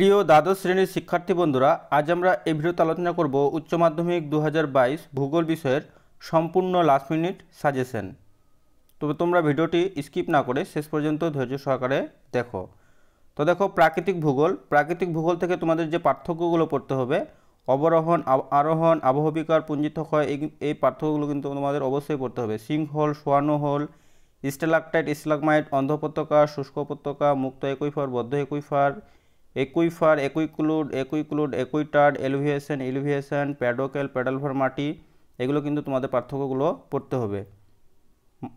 প্রিয় দ্বাদশ শ্রেণীর শিক্ষার্থী বন্ধুরা আজ আমরা এই ভিডিওতে আলোচনা করব উচ্চ মাধ্যমিক দু ভূগোল বিষয়ের সম্পূর্ণ লাস্ট মিনিট সাজেশন তবে তোমরা ভিডিওটি স্কিপ না করে শেষ পর্যন্ত ধৈর্য সহকারে দেখো তো দেখো প্রাকৃতিক ভূগোল প্রাকৃতিক ভূগোল থেকে তোমাদের যে পার্থক্যগুলো পড়তে হবে অবরোহণ আরোহণ আবহবিকার পুঞ্জিত ক্ষয় এই পার্থক্যগুলো কিন্তু তোমাদের অবশ্যই পড়তে হবে সিংহল সোয়ানো হল স্টেলাকটাইট স্টেলাকমাইট অন্ধ শুষ্ক উপত্যকা মুক্ত একইফার বদ্ধ একইফার একুইফার একুইক্লুড একুইক্লুড একুইটার্ড এলিভিয়েশন এলিভিয়েশন প্যাডোকেল প্যাডালফার মাটি এগুলো কিন্তু তোমাদের পার্থক্যগুলো পড়তে হবে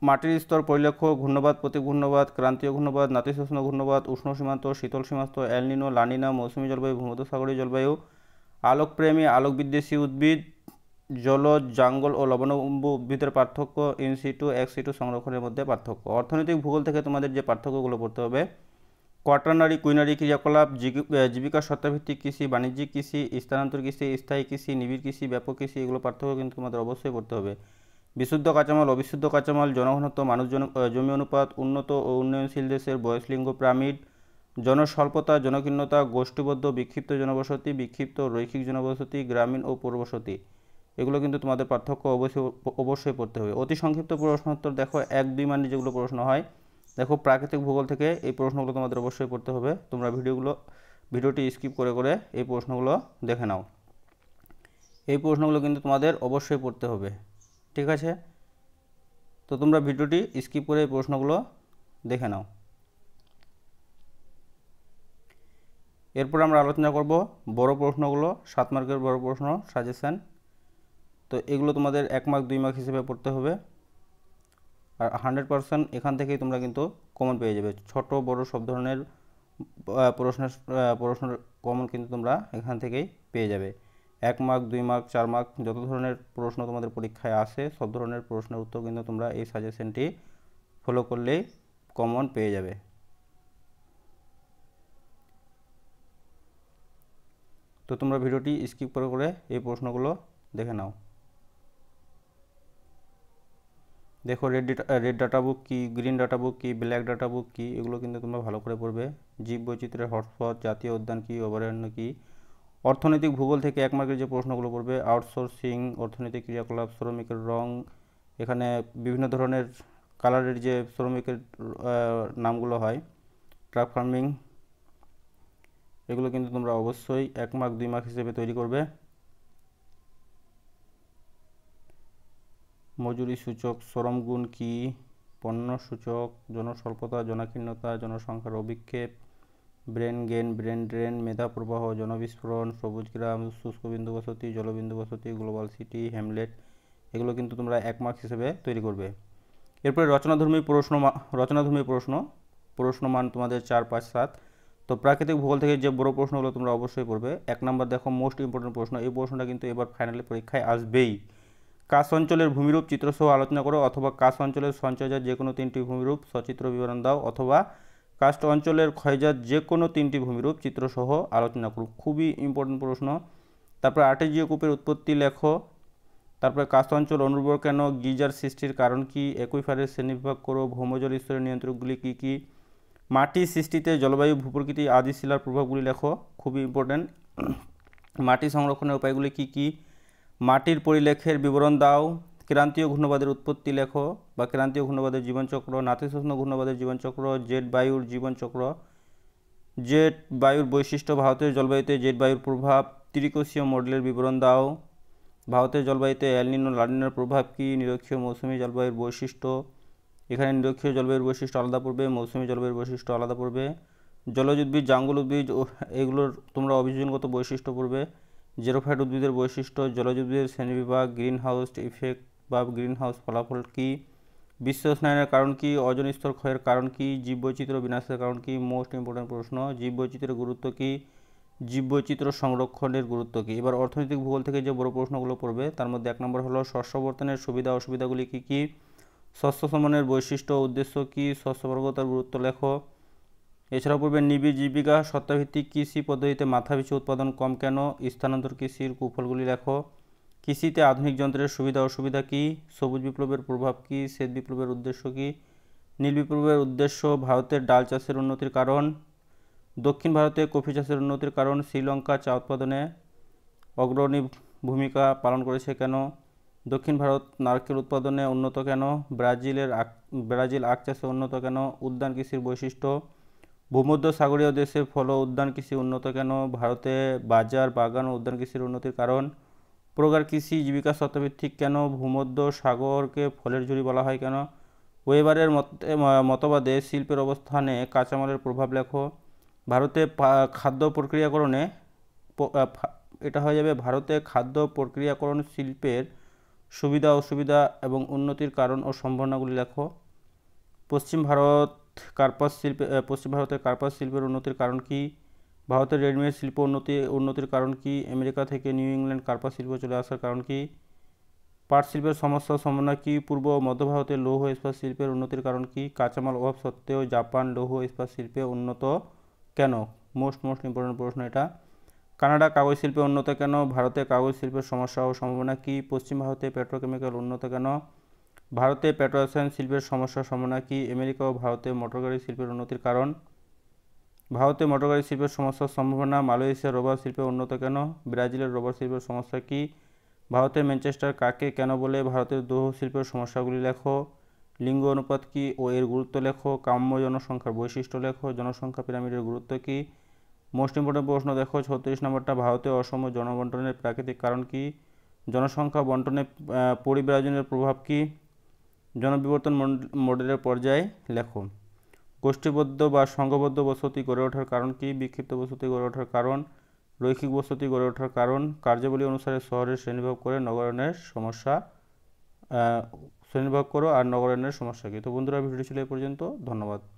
মাটির স্তর পরিলক্ষ্য ঘূর্ণবাদ প্রতি ঘূর্ণবাদ ক্রান্তীয় ঘূর্ণবাদ নাতিশোষ্ণ ঘূর্ণবাদ উষ্ণ সীমান্ত শীতল সীমান্ত অ্যালনিনো লানিনা মৌসুমী জলবায়ু ভূমধ্যসাগরীয় জলবায়ু আলোকপ্রেমী আলোক বিদ্বেষী উদ্ভিদ জলজ জাঙ্গল ও লবণম্বু উদ্ভিদের পার্থক্য ইনসিটু এক্সিটু সংরক্ষণের মধ্যে পার্থক্য অর্থনৈতিক ভূগোল থেকে তোমাদের যে পার্থক্যগুলো পড়তে হবে কোয়াটারনারি কুইনারি ক্রিয়াকলাপ জীবিকা সত্তাভিত্তিক কৃষি বাণিজ্যিক কৃষি স্থানান্তর কৃষি স্থায়ী কৃষি নিবিড় কৃষি ব্যাপক কৃষি এগুলো পার্থক্য কিন্তু আমাদের অবশ্যই করতে হবে বিশুদ্ধ কাঁচামাল অবিশুদ্ধ কাঁচামাল জনঘনত্ব মানুষজন জমি অনুপাত উন্নত ও উন্নয়নশীল দেশের বয়স লিঙ্গ প্রামিড জনস্বল্পতা জনকীর্ণতা গোষ্ঠীবদ্ধ বিক্ষিপ্ত জনবসতি বিক্ষিপ্ত রৈখিক জনবসতি গ্রামীণ ও পূর্বসতি এগুলো কিন্তু তোমাদের পার্থক্য অবশ্যই অবশ্যই পড়তে হবে অতি সংক্ষিপ্ত প্রশ্নোত্তর দেখো এক দুই মানে যেগুলো প্রশ্ন হয় দেখো প্রাকৃতিক ভূগোল থেকে এই প্রশ্নগুলো তোমাদের অবশ্যই করতে হবে তোমরা ভিডিওগুলো ভিডিওটি স্কিপ করে করে এই প্রশ্নগুলো দেখে নাও এই প্রশ্নগুলো কিন্তু তোমাদের অবশ্যই পড়তে হবে ঠিক আছে তো তোমরা ভিডিওটি স্কিপ করে এই প্রশ্নগুলো দেখে নাও এরপর আমরা আলোচনা করব বড় প্রশ্নগুলো সাত মার্কের বড় প্রশ্ন সাজেশান তো এগুলো তোমাদের এক মার্ক দুই মার্ক হিসেবে পড়তে হবে আর হান্ড্রেড পারসেন্ট এখান থেকেই তোমরা কিন্তু কমন পেয়ে যাবে ছোট বড় সব ধরনের প্রশ্নের প্রশ্নের কমন কিন্তু তোমরা এখান থেকেই পেয়ে যাবে এক মার্ক দুই মার্ক চার মার্ক যত ধরনের প্রশ্ন তোমাদের পরীক্ষায় আসে সব ধরনের প্রশ্নের উত্তর কিন্তু তোমরা এই সাজেশনটি ফলো করলেই কমন পেয়ে যাবে তো তোমরা ভিডিওটি স্কিপ করে করে এই প্রশ্নগুলো দেখে নাও দেখো রেড রেড ডাটা বুক কী গ্রিন ডাটা বুক কী ব্ল্যাক ডাটা বুক কী এগুলো কিন্তু তোমরা ভালো করে পড়বে জীব বৈচিত্র্যের হটস্পট জাতীয় উদ্যান কী অভয়ারণ্য কী অর্থনৈতিক ভূগোল থেকে এক মার্কের যে প্রশ্নগুলো পড়বে আউটসোর্সিং অর্থনৈতিক ক্রিয়াকলাপ শ্রমিকের রং এখানে বিভিন্ন ধরনের কালারের যে শ্রমিকের নামগুলো হয় ট্রাক ফার্মিং এগুলো কিন্তু তোমরা অবশ্যই এক মার্ক দুই মার্ক হিসেবে তৈরি করবে মজুরি সূচক গুণ কি পণ্য সূচক জনস্বল্পতা জনাকীর্ণতা জনসংখ্যার অভিক্ষেপ ব্রেন গেন ব্রেন ড্রেন মেধা প্রবাহ জনবিস্ফোরণ সবুজ গ্রাম শুষ্কবিন্দু বসতি জলবিন্দু বসতি গ্লোবাল সিটি হ্যামলেট এগুলো কিন্তু তোমরা এক মার্কস হিসেবে তৈরি করবে এরপরে রচনাধর্মী প্রশ্ন রচনাধর্মী প্রশ্ন প্রশ্ন মান তোমাদের চার পাঁচ সাত তো প্রাকৃতিক ভূগোল থেকে যে বড় প্রশ্নগুলো তোমরা অবশ্যই করবে এক নম্বর দেখো মোস্ট ইম্পর্টেন্ট প্রশ্ন এই প্রশ্নটা কিন্তু এবার ফাইনালি পরীক্ষায় আসবেই কাশ অঞ্চলের ভূমিরূপ চিত্রসহ আলোচনা করো অথবা কাশ অঞ্চলের সঞ্চয়জাত যে কোনো তিনটি ভূমিরূপ সচিত্র বিবরণ দাও অথবা কাস্ট অঞ্চলের ক্ষয়জাত যে কোনো তিনটি ভূমিরূপ চিত্রসহ আলোচনা করুক খুবই ইম্পর্টেন্ট প্রশ্ন তারপরে আর্টেজিও কূপের উৎপত্তি লেখো তারপরে কাস্ট অঞ্চল অনুর্বর কেন গিজার সৃষ্টির কারণ কি একইফারের শ্রেণীবিভাগ করো ভৌমজল স্তরের নিয়ন্ত্রকগুলি কী কী মাটি সৃষ্টিতে জলবায়ু ভূপ্রকৃতি আদি শিলার প্রভাবগুলি লেখো খুবই ইম্পর্টেন্ট মাটি সংরক্ষণের উপায়গুলি কী কী মাটির পরিলেখের বিবরণ দাও ক্রান্তীয় ঘূর্ণবাদের উৎপত্তি লেখো বা ক্রান্তীয় ঘূর্ণবাদের জীবনচক্র নাতিশোষ্ণ ঘূর্ণবাদের জীবনচক্র জেট বায়ুর জীবনচক্র জেট বায়ুর বৈশিষ্ট্য ভারতের জলবায়ুতে জেট বায়ুর প্রভাব ত্রিকোষীয় মডেলের বিবরণ দাও ভারতের জলবায়ুতে অ্যালনিনো লালিনোর প্রভাব কী নিরক্ষীয় মৌসুমী জলবায়ুর বৈশিষ্ট্য এখানে নিরক্ষীয় জলবায়ুর বৈশিষ্ট্য আলাদা পড়বে মৌসুমী জলবায়ুর বৈশিষ্ট্য আলাদা পড়বে জলজ উদ্ভিদ জাঙ্গল উদ্ভিদ এগুলোর তোমরা অভিযোজনগত বৈশিষ্ট্য পড়বে জেরোফাইট উদ্ভিদের বৈশিষ্ট্য জলজ উদ্ভিদের শ্রেণীবিভাগ গ্রিন হাউস ইফেক্ট বা গ্রিন হাউস ফলাফল কী বিশ্ব স্নায়নের কারণ কী অজন স্তর ক্ষয়ের কারণ কী জীববৈচিত্র বিনাশের কারণ কী মোস্ট ইম্পর্ট্যান্ট প্রশ্ন জীববৈচিত্র্যের গুরুত্ব কি জীববৈচিত্র সংরক্ষণের গুরুত্ব কী এবার অর্থনৈতিক ভূগোল থেকে যে বড় প্রশ্নগুলো পড়বে তার মধ্যে এক নম্বর হলো শস্য বর্তনের সুবিধা অসুবিধাগুলি কী কী শস্য সমনের বৈশিষ্ট্য উদ্দেশ্য কী শস্যবর্গতার গুরুত্ব লেখো এছাড়াও পূর্বে নিবিড় জীবিকা সত্তাভিত্তিক কৃষি পদ্ধতিতে মাথাপিছু উৎপাদন কম কেন স্থানান্তর কৃষির কুফলগুলি লেখো কৃষিতে আধুনিক যন্ত্রের সুবিধা অসুবিধা কী সবুজ বিপ্লবের প্রভাব কী শ্বেত বিপ্লবের উদ্দেশ্য কী নীল বিপ্লবের উদ্দেশ্য ভারতের ডাল চাষের উন্নতির কারণ দক্ষিণ ভারতে কফি চাষের উন্নতির কারণ শ্রীলঙ্কা চা উৎপাদনে অগ্রণী ভূমিকা পালন করেছে কেন দক্ষিণ ভারত নারকেল উৎপাদনে উন্নত কেন ব্রাজিলের আখ ব্রাজিল আখ চাষে উন্নত কেন উদ্যান কৃষির বৈশিষ্ট্য ভূমধ্যসাগরীয় দেশে ফল উদ্যান কৃষি উন্নত কেন ভারতে বাজার বাগান ও উদ্যান কৃষির উন্নতির কারণ প্রকার কৃষি জীবিকা শতভিত্তিক কেন ভূমধ্য সাগরকে ফলের ঝুড়ি বলা হয় কেন ওয়েবারের মতবাদে শিল্পের অবস্থানে কাঁচামালের প্রভাব লেখো ভারতে খাদ্য প্রক্রিয়াকরণে এটা হয়ে যাবে ভারতে খাদ্য প্রক্রিয়াকরণ শিল্পের সুবিধা অসুবিধা এবং উন্নতির কারণ ও সম্ভাবনাগুলি লেখো পশ্চিম ভারত কার্পাস শিল্পে পশ্চিম ভারতের কার্পাস শিল্পের উন্নতির কারণ কি ভারতের রেডিমেড শিল্প উন্নতি উন্নতির কারণ কি আমেরিকা থেকে নিউ ইংল্যান্ড কার্পাস শিল্প চলে আসার কারণ কি পাট শিল্পের সমস্যা সমন্বয় কী পূর্ব ও মধ্য ভারতের লৌহ ইস্পাত শিল্পের উন্নতির কারণ কি কাঁচামাল অভাব সত্ত্বেও জাপান লৌহ ইস্পাত শিল্পে উন্নত কেন মোস্ট মোস্ট ইম্পর্টেন্ট প্রশ্ন এটা কানাডা কাগজ শিল্পে উন্নত কেন ভারতে কাগজ শিল্পের সমস্যা ও সম্ভাবনা কী পশ্চিম ভারতে পেট্রোকেমিক্যাল উন্নত কেন ভারতে পেট্রোলসায়ন শিল্পের সমস্যা সমন্বয় কি আমেরিকা ও ভারতে মোটরগাড়ি শিল্পের উন্নতির কারণ ভারতে মোটরগাড়ি শিল্পের সমস্যার সম্ভাবনা মালয়েশিয়ার রোবার শিল্পে উন্নত কেন ব্রাজিলের রোবার শিল্পের সমস্যা কি ভারতের ম্যানচেস্টার কাকে কেন বলে ভারতের দৌহ শিল্পের সমস্যাগুলি লেখো লিঙ্গ অনুপাত কী ও এর গুরুত্ব লেখো কাম্য জনসংখ্যার বৈশিষ্ট্য লেখো জনসংখ্যা পিরামিডের গুরুত্ব কী মোস্ট ইম্পর্টেন্ট প্রশ্ন দেখো ছত্রিশ নম্বরটা ভারতে অসম জনবন্টনের প্রাকৃতিক কারণ কী জনসংখ্যা বন্টনে পরিব্রাজনের প্রভাব কী জনবিবর্তন মডেলের পর্যায়ে লেখো গোষ্ঠীবদ্ধ বা সংঘবদ্ধ বসতি গড়ে ওঠার কারণ কি বিক্ষিপ্ত বসতি গড়ে ওঠার কারণ রৈখিক বসতি গড়ে ওঠার কারণ কার্যাবলী অনুসারে শহরের শ্রেণীভাগ করে নগরায়ণের সমস্যা শ্রেণীভাগ করো আর নগরায়ণের সমস্যা কী তো বন্ধুরা ভিডিও ছিল এ পর্যন্ত ধন্যবাদ